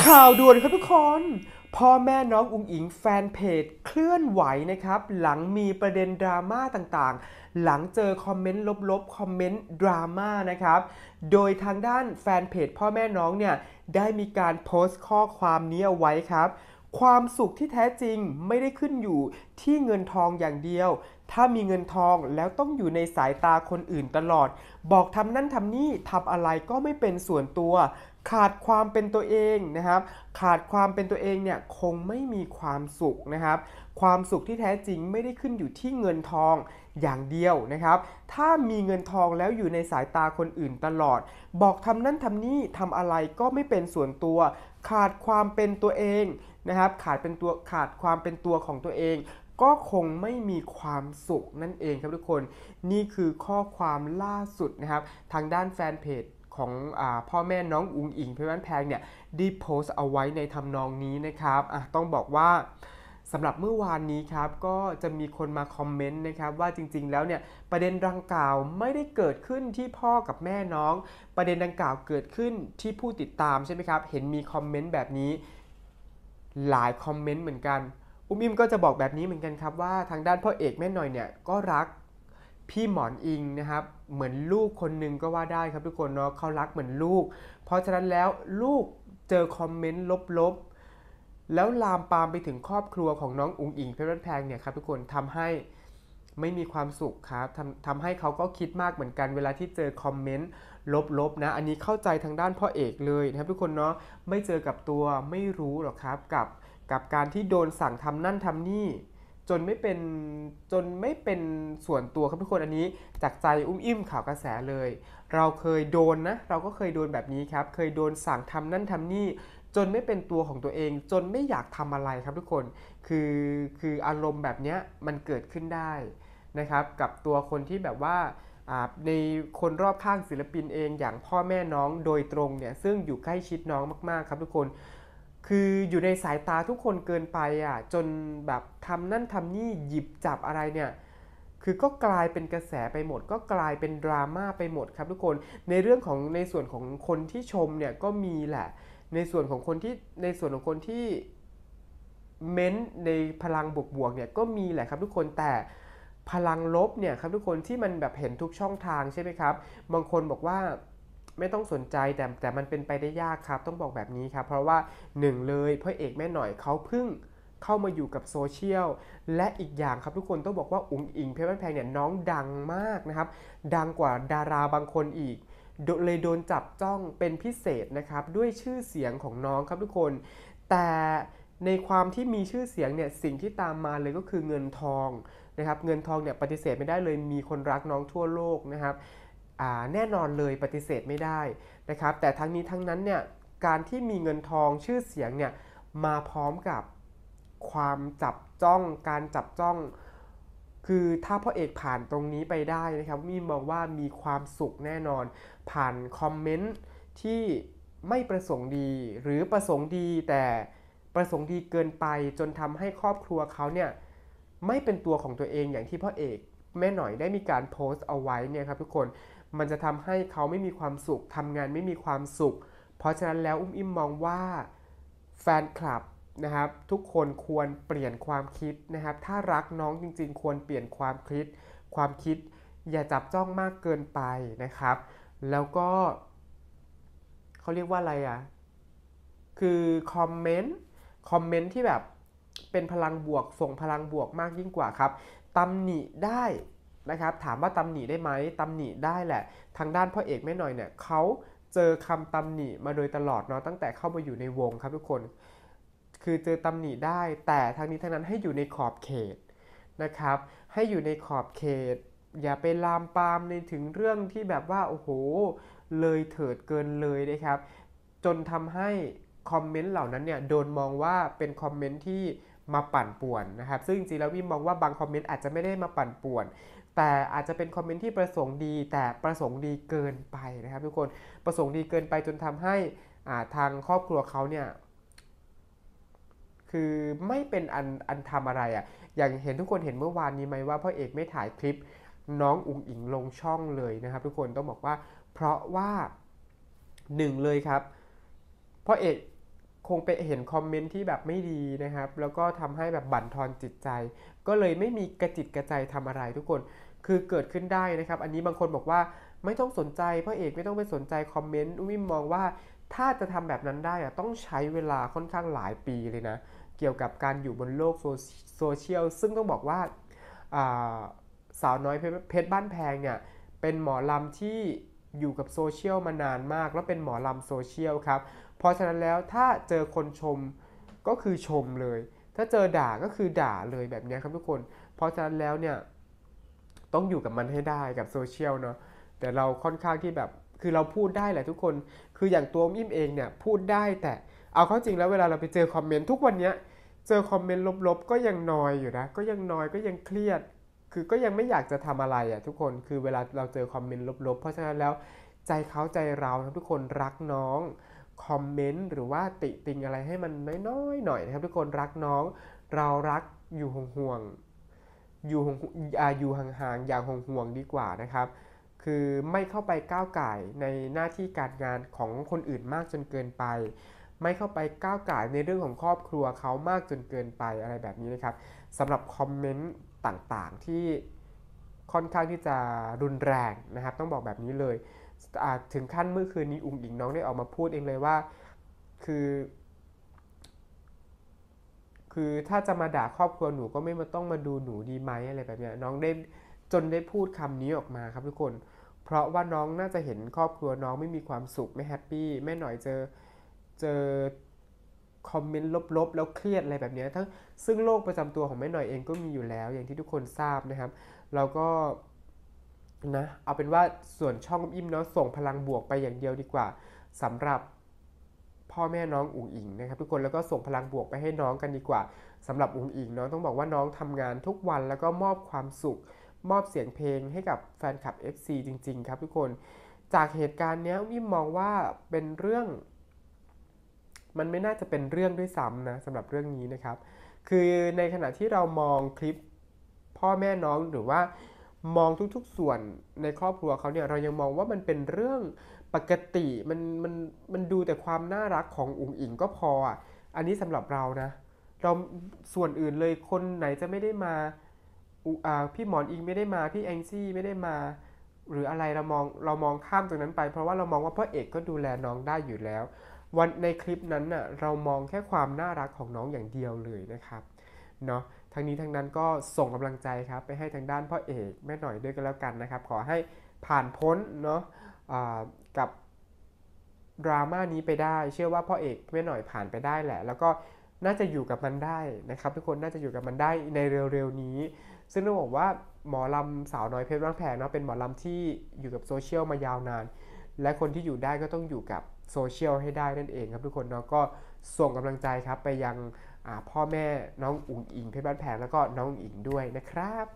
ข่าวด่วนครับทุกคนพ่อแม่น้องอุงอิงแฟนเพจเคลื่อนไหวนะครับ หลังมีประเด็นดราม่าต่างๆหลังเจอคอมเมนต์ลบๆคอมเมนต์ดราม่านะครับโดยทางด้านแฟนเพจพ่อแม่น้องเนี่ยได้มีการโพสต์ข้อความนี้เอาไว้ครับ ความสุขที่แท้จริงไม่ได้ขึ้นอยู่ที่เงินทองอย่างเดียว ถ้ามีเงินทองแล้วต้องอยู่ในสายตาคนอื่นตลอด บอกทำนั่นทำนี่ทำอะไรก็ไม่เป็นส่วนตัวขาดความเป็นตัวเองนะครับ ขาดความเป็นตัวเองเนี่ยคงไม่มีความสุขนะครับ ความสุขที่แท้จริงไม่ได้ขึ้นอยู่ที่เงินทองอย่างเดียวนะครับ ถ้ามีเงินทองแล้วอยู่ในสายตาคนอื่นตลอด บอกทำนั่นทำนี่ทำอะไรก็ไม่เป็นส่วนตัว ขาดความเป็นตัวเองนะครับ ขาดเป็นตัว ขาดความเป็นตัวของตัวเอง ก็คงไม่มีความสุขนั่นเองครับทุกคน นี่คือข้อความล่าสุดนะครับทางด้านแฟนเพจของอพ่อแม่น้องอุงอิงเพื่อนแพงเนี่ยได้โพสต์เอาไว้ในทำนองนี้นะครับต้องบอกว่าสำหรับเมื่อวานนี้ครับก็จะมีคนมาคอมเมนต์นะครับว่าจริงๆแล้วเนี่ยประเด็นดังกล่าวไม่ได้เกิดขึ้นที่พ่อกับแม่น้อง ประเด็นดังกล่าวเกิดขึ้นที่ผู้ติดตามใช่ไหมครับเห็นมีคอมเมนต์แบบนี้หลายคอมเมนต์เหมือนกัน อุ้มอิมก็จะบอกแบบนี้เหมือนกันครับว่าทางด้านพ่อเอกแม่หน่อยเนี่ยก็รักพี่หมอนอิงนะครับ เหมือนลูกคนหนึ่งก็ว่าได้ครับทุกคนเนาะเขารักเหมือนลูกเพราะฉะนั้นแล้วลูกเจอคอมเมนต์ลบๆแล้วลามปามไปถึงครอบครัวของน้องอุงอิงเพชรแพงเนี่ยครับทุกคนทำให้ไม่มีความสุขครับทำทำให้เขาก็คิดมากเหมือนกันเวลาที่เจอคอมเมนต์ลบๆนะอันนี้เข้าใจทางด้านพ่อเอกเลยนะครับทุกคนเนาะไม่เจอกับตัวไม่รู้หรอกครับกับ กับการที่โดนสั่งทำนั่นทำนี่จนไม่เป็นจนไม่เป็นส่วนตัวครับทุกคนอันนี้ จากใจอุ้มอิ่มข่าวกระแสเลย เราเคยโดนนะ เราก็เคยโดนแบบนี้ครับ เคยโดนสั่งทำนั่นทำนี่จนไม่เป็นตัวของตัวเองจนไม่อยากทำอะไรครับทุกคนคือคืออารมณ์แบบนี้มันเกิดขึ้นได้นะครับ กับตัวคนที่แบบว่าในคนรอบข้างศิลปินเองอย่างพ่อแม่น้องโดยตรงเนี่ยซึ่งอยู่ใกล้ชิดน้องมากๆ ครับทุกคนคืออยู่ในสายตาทุกคนเกินไปอ่ะจนแบบทำนั่นทำนี่หยิบจับอะไรเนี่ยคือก็กลายเป็นกระแสไปหมด ก็กลายเป็นดราม่าไปหมดครับทุกคน ในเรื่องของในส่วนของคนที่ชมเนี่ยก็มีแหละในส่วนของคนที่ในส่วนของคนที่เม้นในพลังบวกๆเนี่ยก็มีแหละครับทุกคนแต่พลังลบเนี่ยครับทุกคนที่มันแบบเห็นทุกช่องทางใช่ไหมครับบางคนบอกว่าไม่ต้องสนใจแต่แต่มันเป็นไปได้ยากครับ ต้องบอกแบบนี้ครับเพราะว่าหนึ่งเลยพ่อเอกแม่หน่อยเขาพึ่งเข้ามาอยู่กับโซเชียลและอีกอย่างครับทุกคนต้องบอกว่าอุ๋งอิงเพชรบ้านแพงเนี่ยน้องดังมากนะครับดังกว่าดาราบางคนอีก เลยโดนจับจ้องเป็นพิเศษนะครับ ด้วยชื่อเสียงของน้องครับทุกคน แต่ในความที่มีชื่อเสียงเนี่ยสิ่งที่ตามมาเลยก็คือเงินทองนะครับเงินทองเนี่ยปฏิเสธไม่ได้เลยมีคนรักน้องทั่วโลกนะครับแน่นอนเลยปฏิเสธไม่ได้นะครับ แต่ทั้งนี้ทั้งนั้นเนี่ยการที่มีเงินทองชื่อเสียงเนี่ยมาพร้อมกับความจับจ้อง การจับจ้อง คือถ้าพ่อเอกผ่านตรงนี้ไปได้นะครับมีมองว่ามีความสุขแน่นอน ผ่านคอมเมนต์ที่ไม่ประสงค์ดีหรือประสงค์ดี แต่ประสงค์ดีเกินไปจนทำให้ครอบครัวเขาเนี่ยไม่เป็นตัวของตัวเองอย่างที่พ่อเอกแม่หน่อยได้มีการโพสต์เอาไว้เนี่ยครับทุกคน มันจะทำให้เขาไม่มีความสุข ทำงานไม่มีความสุข เพราะฉะนั้นแล้วอุ้มอิ่มมองว่าแฟนคลับนะครับทุกคนควรเปลี่ยนความคิดนะครับ ถ้ารักน้องจริงๆ ควรเปลี่ยนความคิด ความคิดอย่าจับจ้องมากเกินไปนะครับ แล้วก็เขาเรียกว่าอะไรอะ่ะ คือคอมเมนต์ คอมเมนต์ที่แบบเป็นพลังบวก ส่งพลังบวกมากยิ่งกว่าครับตำหนิได้นะครับ ถามว่าตำหนิได้ไหมตำหนิได้แหละ ทางด้านพ่อเอกแม่หน่อยเนี่ยเขาเจอคำตำหนิมาโดยตลอดเนาะตั้งแต่เข้ามาอยู่ในวงครับทุกคนคือเจอตำหนิได้แต่ทางนี้ทางนั้นให้อยู่ในขอบเขตนะครับ ให้อยู่ในขอบเขต อย่าไปลามปามในถึงเรื่องที่แบบว่าโอ้โหเลยเถิดเกินเลยนะครับ จนทำให้คอมเมนต์เหล่านั้นเนี่ยโดนมองว่าเป็นคอมเมนต์ที่มาปั่นป่วนนะครับ ซึ่งจริงแล้ววิมมองว่าบางคอมเมนต์อาจจะไม่ได้มาปั่นป่วน แต่อาจจะเป็นคอมเมนต์ที่ประสงค์ดีแต่ประสงค์ดีเกินไปนะครับ ทุกคนประสงค์ดีเกินไปจนทำให้ทางครอบครัวเขาเนี่ยคือไม่เป็นอันอันทำอะไรอะ่ะอย่างเห็นทุกคนเห็นเมื่อวานนี้ไหมว่าพ่อเอกไม่ถ่ายคลิปน้องอุ๋งอิงลงช่องเลยนะครับ ทุกคนต้องบอกว่าเพราะว่าหนึ่งเลยครับพ่อเอกคงไปเห็นคอมเมนต์ที่แบบไม่ดีนะครับ แล้วก็ทำให้แบบบั่นทอนจิตใจ ก็เลยไม่มีกระจิตกระใจทำอะไรทุกคน คือเกิดขึ้นได้นะครับ อันนี้บางคนบอกว่าไม่ต้องสนใจพ่อเอกไม่ต้องไปสนใจคอมเมนต์วิมมองว่าถ้าจะทำแบบนั้นได้อะต้องใช้เวลาค่อนข้างหลายปีเลยนะ เกี่ยวกับการอยู่บนโลกโซเชียล ซึ่งต้องบอกว่าสาวน้อยเพชรบ้านแพงเนี่ยเป็นหมอลำที่อยู่กับโซเชียลมานานมาก แล้วเป็นหมอลำโซเชียลครับเพราะฉะนั้นแล้วถ้าเจอคนชมก็คือชมเลย ถ้าเจอด่าก็คือด่าเลยแบบนี้ครับทุกคน เพราะฉะนั้นแล้วเนี่ยต้องอยู่กับมันให้ได้กับโซเชียลเนาะ แต่เราค่อนข้างที่แบบคือเราพูดได้แหละทุกคน คืออย่างตัวมิ่มเองเนี่ยพูดได้แต่เอาเข้าจริงแล้วเวลาเราไปเจอคอมเมนต์ทุกวันเนี้ยเจอคอมเมนต์ลบ ๆ ก็ยังนอยอยู่นะ ก็ยังนอยก็ยังเครียด คือก็ยังไม่อยากจะทำอะไรอ่ะทุกคน คือเวลาเราเจอคอมเมนต์ลบๆ เพราะฉะนั้นแล้วใจเขาใจเราทุกคนรักน้องคอมเมนต์หรือว่าติติงอะไรให้มันน้อยๆหน่อยนะครับทุกคนรักน้อง เรารักอยู่ห่วงๆอยู่ห่วงอยู่ห่างๆอย่างห่วงๆดีกว่านะครับ คือไม่เข้าไปก้าวไก่ในหน้าที่การงานของคนอื่นมากจนเกินไป ไม่เข้าไปก้าวไก่ในเรื่องของครอบครัวเขามากจนเกินไปอะไรแบบนี้นะครับสำหรับคอมเมนต์ต่างๆที่ค่อนข้างที่จะรุนแรงนะครับต้องบอกแบบนี้เลยถึงขั้นเมื่อคืนนี้อุ้งอิงน้องได้ออกมาพูดเองเลยว่าคือ คือถ้าจะมาด่าครอบครัวหนูก็ไม่มาต้องมาดูหนูดีไหมอะไรแบบเนี้ยน้องได้จนได้พูดคำนี้ออกมาครับทุกคน เพราะว่าน้องน่าจะเห็นครอบครัวน้องไม่มีความสุขไม่แฮปปี้แม่หน่อยเจอเจอคอมเมนต์ลบๆ แล้วเครียดอะไรแบบนี้ทั้งซึ่งโรคประจำตัวของแม่หน่อยเองก็มีอยู่แล้ว อย่างที่ทุกคนทราบนะครับแล้วก็นะเอาเป็นว่าส่วนช่องอิ่มเนาะส่งพลังบวกไปอย่างเดียวดีกว่า สำหรับพ่อแม่น้องอุ๋งอิงนะครับทุกคนแล้วก็ส่งพลังบวกไปให้น้องกันดีกว่า สำหรับอุ๋งอิงเนาะต้องบอกว่าน้องทำงานทุกวันแล้วก็มอบความสุขมอบเสียงเพลงให้กับแฟนคลับ FC จริง ๆ ครับทุกคนจากเหตุการณ์นี้อิ่มมองว่าเป็นเรื่อง มันไม่น่าจะเป็นเรื่องด้วยซ้ำนะสำหรับเรื่องนี้นะครับ คือในขณะที่เรามองคลิปพ่อแม่น้องหรือว่ามองทุกๆ ส่วนในครอบครัวเขาเนี่ยเรายังมองว่ามันเป็นเรื่องปกติมันมันมันดูแต่ความน่ารักของอุ๋งอิงก็พออ่ะอันนี้สำหรับเรานะเรา ส่วนอื่นเลยคนไหนจะไม่ได้มาพี่หมอนอิงไม่ได้มาพี่แองซี่ไม่ได้มา หรืออะไรเรามองเรามองข้ามตรงนั้นไป เพราะว่าเรามองว่าพ่อเอกก็ดูแลน้องได้อยู่แล้ว วันในคลิปนั้นน่ะเรามองแค่ความน่ารักของน้องอย่างเดียวเลยนะครับเนาะทั้งนี้ทั้งนั้นก็ส่งกำลังใจครับไปให้ทางด้านพ่อเอกแม่หน่อยด้วยกันแล้วกันนะครับ ขอให้ผ่านพ้นเนาะกับดราม่านี้ไปได้เชื่อว่าพ่อเอกแม่หน่อยผ่านไปได้แหละ แล้วก็น่าจะอยู่กับมันได้นะครับทุกคนน่าจะอยู่กับมันได้ในเร็วๆนี้ซึ่งต้องบอกว่าหมอลำสาวน้อยเพชรร่างแพงเนาะเป็นหมอลำที่อยู่กับโซเชียลมายาวนาน และคนที่อยู่ได้ก็ต้องอยู่กับโซเชียล ให้ได้นั่นเองครับทุกคนเนาะก็ส่งกำลังใจครับไปยังพ่อแม่น้องอุ๋งอิงเพอนบ้านแพงแล้วก็น้องอิงด้วยนะครับ